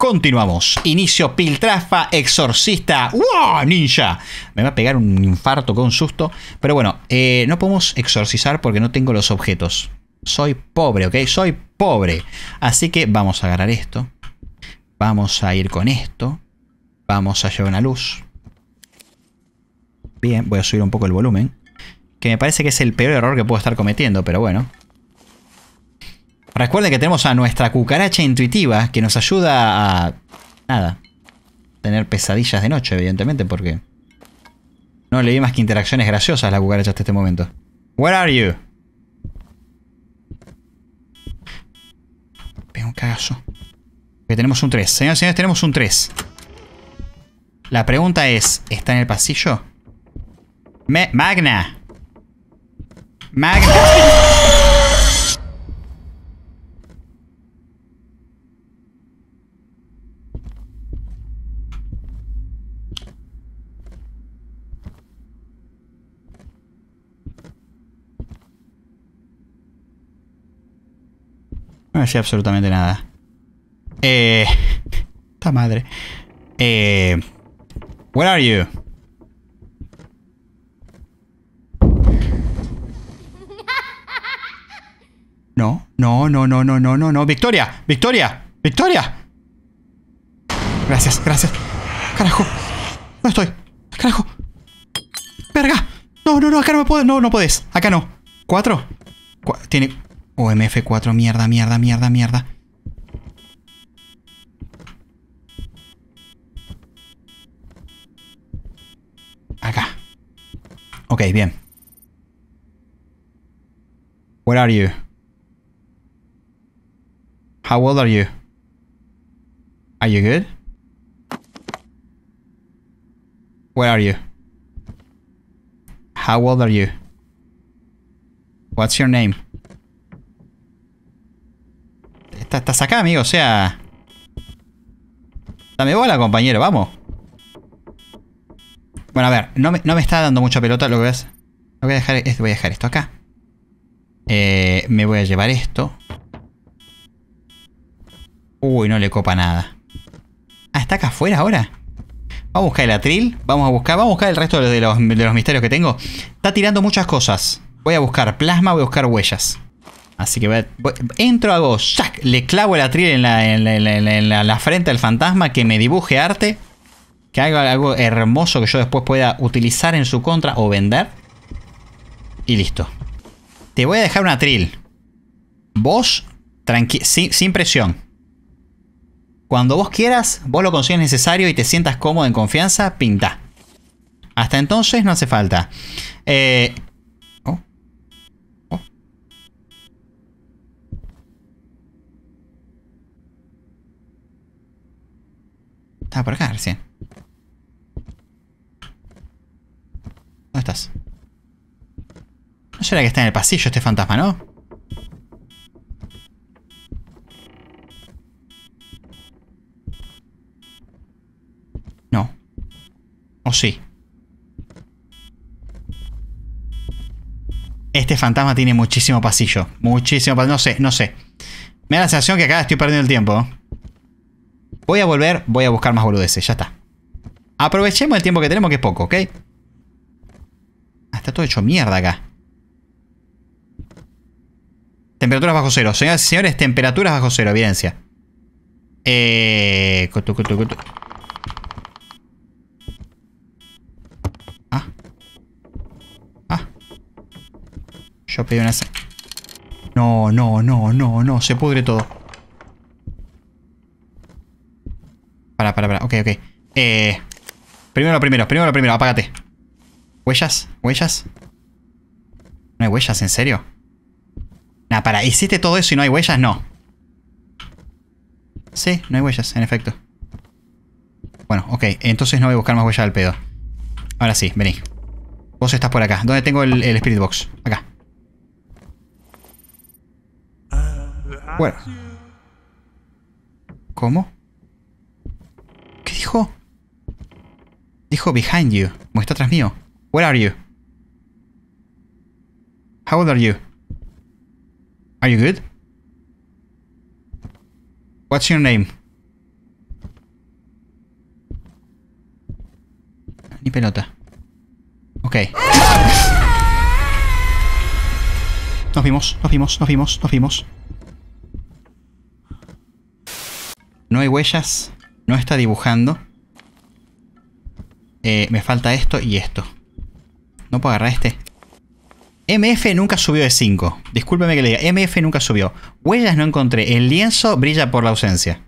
Continuamos. Inicio Piltrafa Exorcista. ¡Wow! Ninja. Me va a pegar un infarto con susto. Pero bueno, eh, no podemos exorcizar porque no tengo los objetos. Soy pobre, ¿ok? Soy pobre. Así que vamos a agarrar esto. Vamos a ir con esto. Vamos a llevar una luz. Bien, voy a subir un poco el volumen. Que me parece que es el peor error que puedo estar cometiendo, pero bueno. Recuerden que tenemos a nuestra cucaracha intuitiva que nos ayuda a... Nada. Tener pesadillas de noche, evidentemente, porque... No le di más que interacciones graciosas a la cucaracha hasta este momento. Where are you? Pega un cagazo. Que tenemos un 3. Señoras y señores, tenemos un 3. La pregunta es, ¿está en el pasillo? Magna. Magna. No decía absolutamente nada. Eh... Esta madre. Eh... Where are you? No, no, no, no, no, no, no, no. ¡Victoria! ¡Victoria! ¡Victoria! Gracias, gracias. Carajo. No estoy. Carajo. Verga. No, no, no, acá no me puedo. No, no puedes. Acá no. ¿Cuatro? tiene O MF4, mierda, mierda, mierda, mierda. Acá. Ok, bien. Where are you? How old are you? Are you good? Where are you? How old are you? What's your name? estás acá, amigo, o sea... Dame bola, compañero, vamos. Bueno, a ver, no me, está dando mucha pelota, lo que ves. voy a dejar, voy a dejar esto acá. Eh, me voy a llevar esto. Uy, no le copa nada. Ah, está acá afuera ahora. Vamos a buscar el atril. Vamos a buscar, vamos a buscar el resto de los, de los misterios que tengo. Está tirando muchas cosas. Voy a buscar plasma, voy a buscar huellas. Así que entro a, vos, entro, Le clavo el atril en la, frente al fantasma, que me dibuje arte, que haga algo hermoso que yo después pueda utilizar en su contra o vender. Y listo. Te voy a dejar un atril. Vos, sin, sin presión. Cuando vos quieras, vos lo consigues necesario y te sientas cómodo en confianza, pinta. Hasta entonces no hace falta. Eh, Estaba por acá recién. ¿Dónde estás? No será que está en el pasillo este fantasma, ¿no? No. ¿O sí? Este fantasma tiene muchísimo pasillo. Muchísimo pasillo. No sé, no sé. Me da la sensación que acá estoy perdiendo el tiempo. Voy a volver, voy a buscar más boludeces, ya está. Aprovechemos el tiempo que tenemos, que es poco, ¿ok? Ah, está todo hecho mierda acá. Temperaturas bajo cero. Señoras y señores, temperaturas bajo cero, evidencia. Eh... Ah. Ah. Yo pedí una... No, no, no, no, no. Se pudre todo. Para, para, para. Ok, ok. Eh, primero lo primero, primero lo primero, apágate. ¿Huellas? ¿Huellas? No hay huellas, ¿en serio? Nah, para, ¿hiciste todo eso y no hay huellas? No. Sí, no hay huellas, en efecto. Bueno, ok, entonces no voy a buscar más huellas al pedo. Ahora sí, vení. Vos estás por acá. ¿Dónde tengo el, el Spirit Box? Acá. Bueno. ¿Cómo? dijo? Dijo behind you. Como está atrás mío. Where are you? How old are you? Are you good? What's your name? Ni pelota. Ok. Nos vimos, nos vimos, nos vimos, nos vimos. No hay huellas. No está dibujando. Eh, me falta esto y esto. No puedo agarrar este. MF nunca subió de 5. Discúlpeme que le diga. MF nunca subió. Huellas no encontré. El lienzo brilla por la ausencia.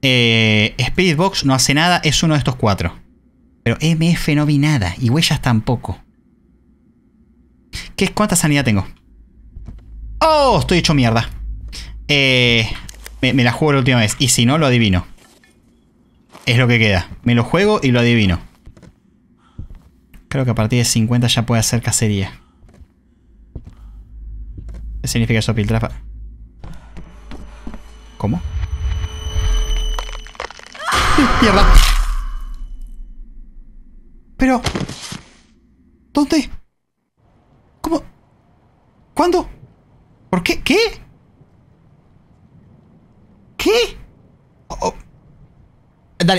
Eh, Spirit Box no hace nada. Es uno de estos cuatro. Pero MF no vi nada. Y huellas tampoco. ¿Qué, ¿Cuánta sanidad tengo? ¡Oh! Estoy hecho mierda. Eh, me, me la juego la última vez. Y si no, lo adivino es lo que queda. Me lo juego y lo adivino. Creo que a partir de 50 ya puede hacer cacería. ¿Qué significa eso, Piltrafa? ¿Cómo? ¡Mierda! Pero... ¿Dónde? ¿Cómo? ¿Cuándo? ¿Por qué? ¿Qué?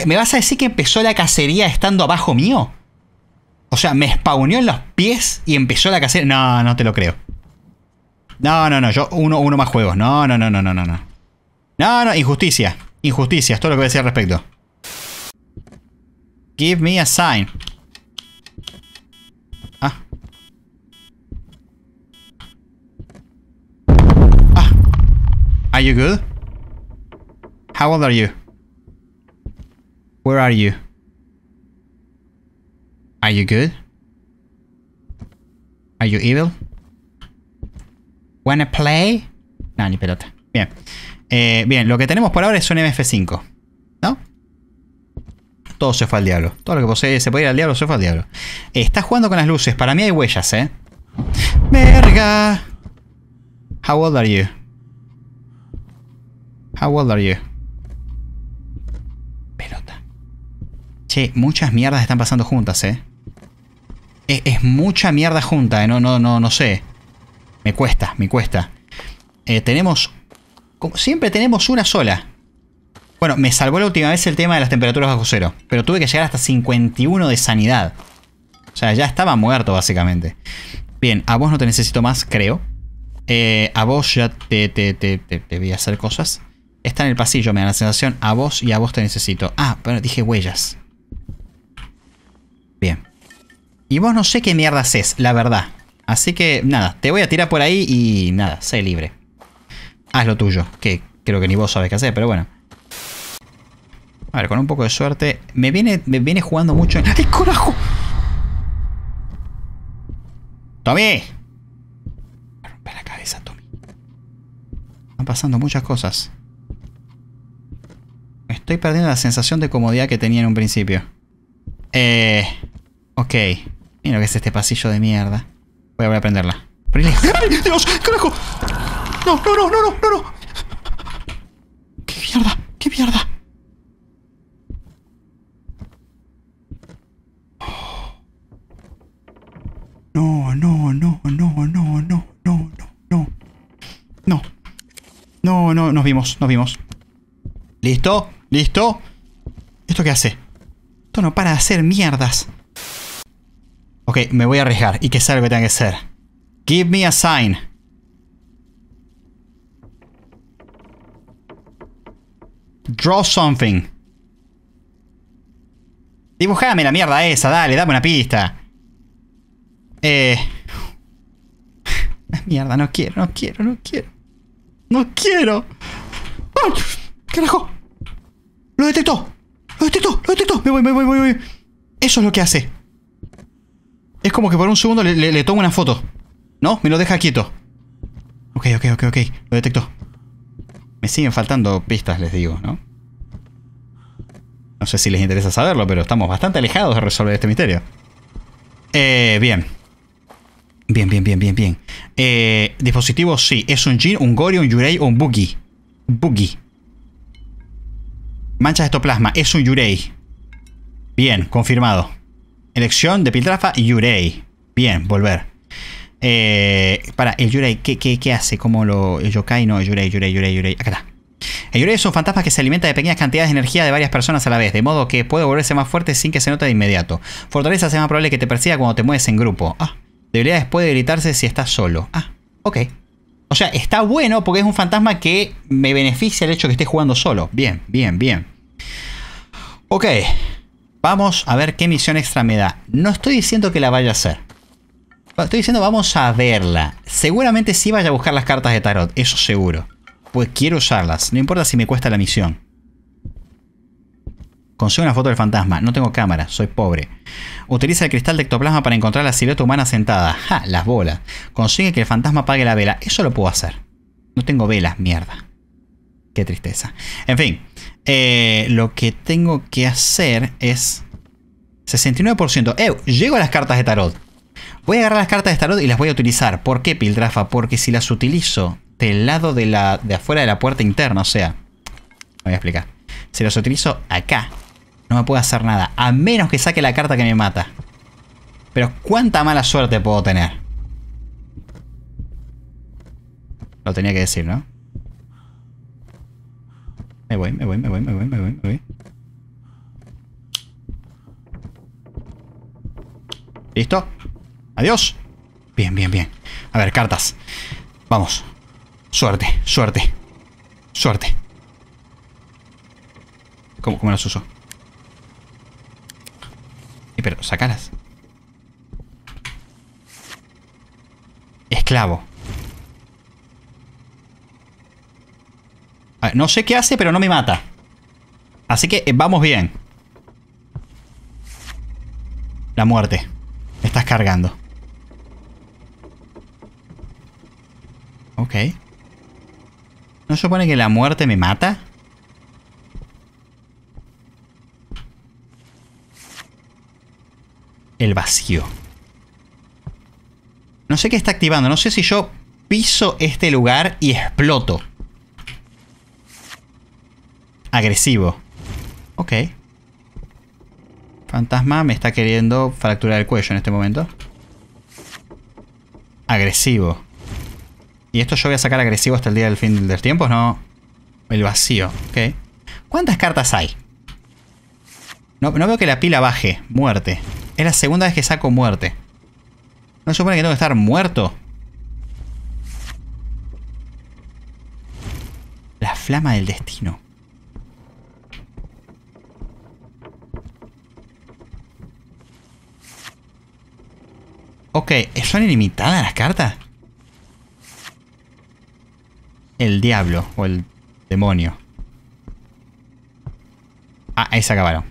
¿me vas a decir que empezó la cacería estando abajo mío? O sea, me spawneó en los pies y empezó la cacería. No, no te lo creo. No, no, no, yo uno, uno más juegos. No, no, no, no, no, no. No, no, injusticia. Injusticia, es todo lo que voy a decir al respecto. Give me a sign. Ah. Ah. Are you good? How old are you? Where are you? Are you good? Are you evil? Wanna play? No, ni pelota. Bien. Eh, bien, lo que tenemos por ahora es un MF5. ¿No? Todo se fue al diablo. Todo lo que posee, se puede ir al diablo se fue al diablo. Eh, está jugando con las luces. Para mí hay huellas, ¿eh? ¡Verga! How old are you? How old are you? Che, muchas mierdas están pasando juntas, ¿eh? E, es, mucha mierda junta, ¿eh? No, no, no, no sé. Me cuesta, me cuesta. Eh, tenemos... siempre tenemos una sola. Bueno, me salvó la última vez el tema de las temperaturas bajo cero. Pero tuve que llegar hasta 51 de sanidad. O sea, ya estaba muerto básicamente. Bien, a vos no te necesito más, creo. Eh, a vos ya te, te, voy a hacer cosas. Está en el pasillo, me da la sensación. A vos y a vos te necesito. Ah, pero dije huellas. Bien. Y vos no sé qué mierda haces, la verdad. Así que nada, te voy a tirar por ahí y nada, sé libre. Haz lo tuyo, que creo que ni vos sabes qué hacer, pero bueno. A ver, con un poco de suerte. Me viene, me viene jugando mucho. En... ¡Ay, corajo! ¡Tommy! Me rompe la cabeza, Tommy. Están pasando muchas cosas. Estoy perdiendo la sensación de comodidad que tenía en un principio. Eh. Ok. Mira lo que es este pasillo de mierda. Voy a volver a prenderla. ¡Ay, Dios! ¡Carajo! ¡No, no, no, no, no, no! ¡Qué mierda! ¡Qué mierda! No, no, no, no, no, no, no, no, no. No. No, no, nos vimos, nos vimos. ¿Listo? ¿Listo? ¿Esto qué hace? Esto no para de hacer mierdas. Ok, me voy a arriesgar. Y que sea lo que tenga que ser. Give me a sign. Draw something. Dibujame la mierda esa, dale, dame una pista. Eh... Mierda, no quiero, no quiero, no quiero. ¡No quiero! ¡Ah! ¡Qué ¡Carajo! ¡Lo detectó! ¡Lo detectó! ¡Lo detectó! ¡Me voy, me voy, me voy! Eso es lo que hace. Es como que por un segundo le, tomo una foto. ¿No? Me lo deja quieto. Ok, ok, ok, ok. Lo detecto. Me siguen faltando pistas, les digo, ¿no? No sé si les interesa saberlo, pero estamos bastante alejados de resolver este misterio. Eh, bien. Bien, bien, bien, bien, bien. Eh, dispositivo, sí. Es un Jin, un Gory, un Yurei o un Boogie. Boogie. Manchas de estoplasma. Es un Yurei. Bien, confirmado. Elección de Piltrafa, Yurei. Bien, volver. Eh, para, el Yurei, ¿qué, hace? ¿Cómo lo. El yokai? No, Yurei, Yurei, Yurei, Yurei. Acá está. El Yurei es un fantasma que se alimenta de pequeñas cantidades de energía de varias personas a la vez, de modo que puede volverse más fuerte sin que se note de inmediato. Fortaleza es más probable que te persiga cuando te mueves en grupo. Ah, debilidades puede debilitarse si estás solo. Ah, ok. O sea, está bueno porque es un fantasma que me beneficia el hecho que esté jugando solo. Bien, bien, bien. Ok, Vamos a ver qué misión extra me da. No estoy diciendo que la vaya a hacer. Estoy diciendo vamos a verla. Seguramente sí vaya a buscar las cartas de tarot, eso seguro. Pues quiero usarlas, no importa si me cuesta la misión. Consigue una foto del fantasma. No tengo cámara, soy pobre. Utiliza el cristal de ectoplasma para encontrar la silueta humana sentada. ¡Ja! Las bolas. Consigue que el fantasma apague la vela. Eso lo puedo hacer. No tengo velas, mierda. Qué tristeza. En fin, eh, lo que tengo que hacer es 69%. ¡Eh! Llego a las cartas de tarot. Voy a agarrar las cartas de tarot y las voy a utilizar. ¿Por qué, Piltrafa? Porque si las utilizo del lado de la de afuera de la puerta interna, o sea, me voy a explicar. Si las utilizo acá, no me puedo hacer nada, a menos que saque la carta que me mata. Pero cuánta mala suerte puedo tener. Lo tenía que decir, ¿no? Me voy, me voy, me voy, me voy, me voy, me voy. ¿Listo? Adiós. Bien, bien, bien. A ver, cartas. Vamos. Suerte, suerte. Suerte. ¿Cómo, las uso? pero, sacalas. Esclavo. Ah, no sé qué hace, pero no me mata. Así que eh, vamos bien. La muerte. Me estás cargando. Ok. ¿No supone que la muerte me mata? El vacío. No sé qué está activando. No sé si yo piso este lugar y exploto agresivo. Ok. Fantasma me está queriendo fracturar el cuello en este momento. Agresivo. ¿Y esto yo voy a sacar agresivo hasta el día del fin del tiempo? No. El vacío. Ok. ¿Cuántas cartas hay? No, no veo que la pila baje. Muerte. Es la segunda vez que saco muerte. ¿No supone que tengo que estar muerto? La flama del destino. Ok, ¿son ilimitadas las cartas? El diablo o el demonio. Ah, ahí se acabaron.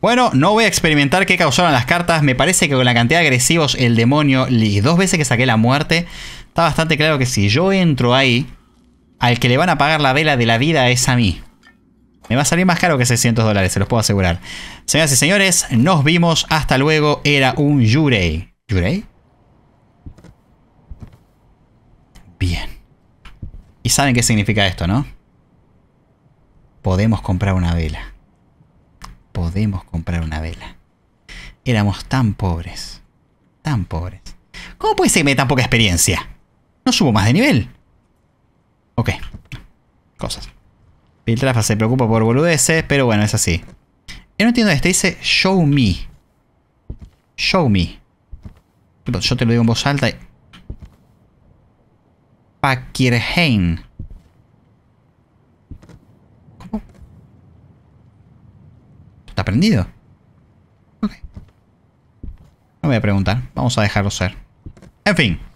Bueno, no voy a experimentar qué causaron las cartas. Me parece que con la cantidad de agresivos el demonio y dos veces que saqué la muerte, está bastante claro que si yo entro ahí, al que le van a pagar la vela de la vida es a mí. Me va a salir más caro que 600 dólares, se los puedo asegurar. Señoras y señores, nos vimos. Hasta luego. Era un Yurei. ¿Yurei? Bien. Y saben qué significa esto, ¿no? Podemos comprar una vela. Podemos comprar una vela. Éramos tan pobres. Tan pobres. ¿Cómo puede ser que me dé tan poca experiencia? No subo más de nivel. Ok. Cosas. Piltrafa se preocupa por boludeces, pero bueno, es así. Yo no entiendo este. Dice show me. Show me yo te lo digo en voz alta. Pakirheim. ¿Cómo? ¿Está prendido? No voy a preguntar. Vamos a dejarlo ser. En fin.